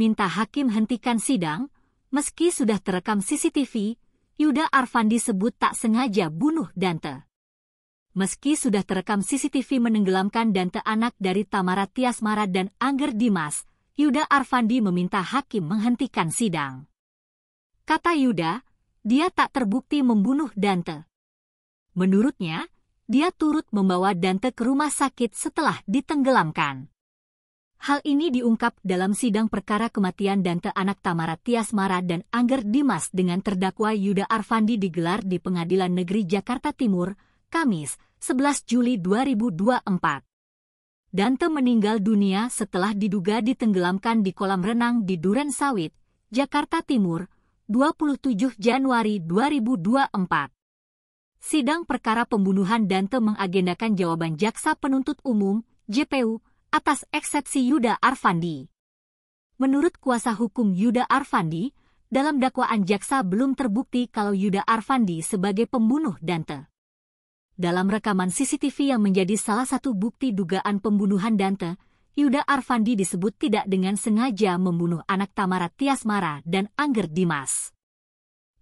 minta hakim hentikan sidang, meski sudah terekam CCTV, Yuda arfandi sebut tak sengaja bunuh Dante. Meski sudah terekam CCTV menenggelamkan Dante anak dari Tamara tias Tiasmara dan Angger Dimas, Yuda Arfandi meminta hakim menghentikan sidang. Kata Yuda, dia tak terbukti membunuh Dante. Menurutnya, dia turut membawa Dante ke rumah sakit setelah ditenggelamkan. Hal ini diungkap dalam sidang perkara kematian dan anak Tamara Tias Mara dan Angger Dimas dengan terdakwa Yuda Arfandi digelar di Pengadilan Negeri Jakarta Timur, Kamis, 11 Juli 2024. Dante meninggal dunia setelah diduga ditenggelamkan di kolam renang di Duren Sawit, Jakarta Timur, 27 Januari 2024. Sidang perkara pembunuhan Dante mengagendakan jawaban jaksa penuntut umum, JPU, atas eksepsi Yuda Arfandi. Menurut kuasa hukum Yuda Arfandi, dalam dakwaan jaksa belum terbukti kalau Yuda Arfandi sebagai pembunuh Dante. Dalam rekaman CCTV yang menjadi salah satu bukti dugaan pembunuhan Dante, Yuda Arfandi disebut tidak dengan sengaja membunuh anak Tamara Tiasmara dan Angger Dimas.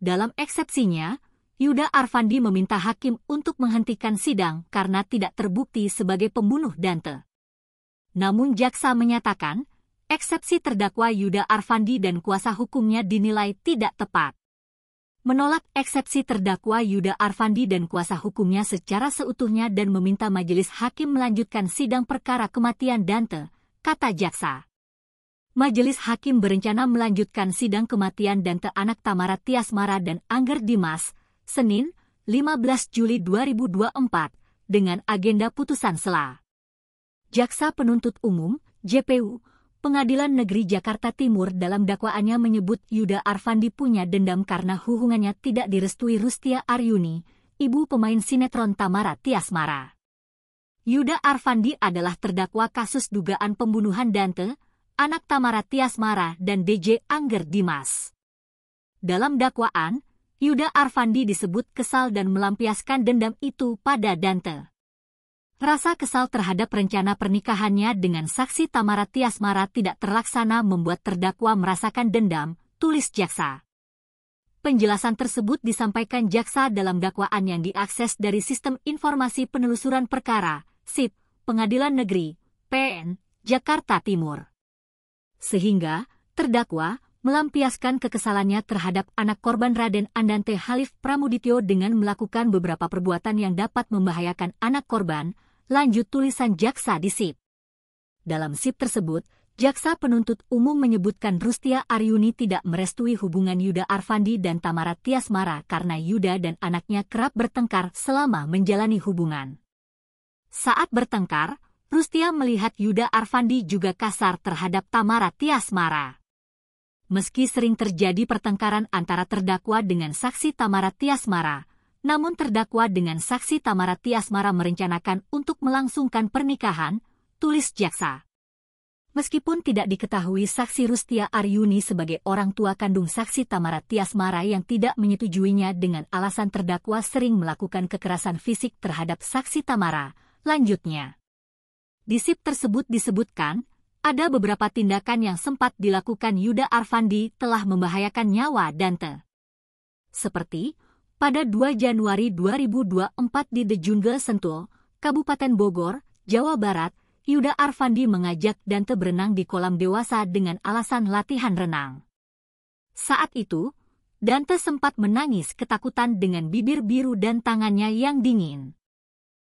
Dalam eksepsinya, Yuda Arfandi meminta hakim untuk menghentikan sidang karena tidak terbukti sebagai pembunuh Dante. Namun jaksa menyatakan, eksepsi terdakwa Yuda Arfandi dan kuasa hukumnya dinilai tidak tepat. Menolak eksepsi terdakwa Yuda Arfandi dan kuasa hukumnya secara seutuhnya dan meminta majelis hakim melanjutkan sidang perkara kematian Dante, kata jaksa. Majelis hakim berencana melanjutkan sidang kematian Dante anak Tamara Mara dan Angger Dimas, Senin, 15 Juli 2024, dengan agenda putusan selah. Jaksa Penuntut Umum, JPU, Pengadilan Negeri Jakarta Timur dalam dakwaannya menyebut Yuda Arfandi punya dendam karena hubungannya tidak direstui Rustia Aryuni, ibu pemain sinetron Tamara Tiasmara. Yuda Arfandi adalah terdakwa kasus dugaan pembunuhan Dante, anak Tamara Tiasmara dan DJ Angger Dimas. Dalam dakwaan, Yuda Arfandi disebut kesal dan melampiaskan dendam itu pada Dante. Rasa kesal terhadap rencana pernikahannya dengan saksi Tamara Tiasmara tidak terlaksana membuat terdakwa merasakan dendam, tulis jaksa. Penjelasan tersebut disampaikan jaksa dalam dakwaan yang diakses dari Sistem Informasi Penelusuran Perkara, SIP, Pengadilan Negeri, PN, Jakarta Timur. Sehingga, terdakwa melampiaskan kekesalannya terhadap anak korban Raden Andante Halif Pramudityo dengan melakukan beberapa perbuatan yang dapat membahayakan anak korban, lanjut tulisan jaksa di SIP. Dalam SIP tersebut, jaksa penuntut umum menyebutkan Rustia Aryuni tidak merestui hubungan Yuda Arfandi dan Tamara Tiasmara karena Yuda dan anaknya kerap bertengkar selama menjalani hubungan. Saat bertengkar, Rustia melihat Yuda Arfandi juga kasar terhadap Tamara Tiasmara. Meski sering terjadi pertengkaran antara terdakwa dengan saksi Tamara Tiasmara, namun terdakwa dengan saksi Tamara Tiasmara merencanakan untuk melangsungkan pernikahan, tulis jaksa. Meskipun tidak diketahui saksi Rustia Aryuni sebagai orang tua kandung saksi Tamara Tiasmara yang tidak menyetujuinya dengan alasan terdakwa sering melakukan kekerasan fisik terhadap saksi Tamara, lanjutnya. Di sip tersebut disebutkan, ada beberapa tindakan yang sempat dilakukan Yuda Arfandi telah membahayakan nyawa Dante. Seperti, pada 2 Januari 2024 di The Jungle Sentul, Kabupaten Bogor, Jawa Barat, Yuda Arfandi mengajak Dante berenang di kolam dewasa dengan alasan latihan renang. Saat itu, Dante sempat menangis ketakutan dengan bibir biru dan tangannya yang dingin.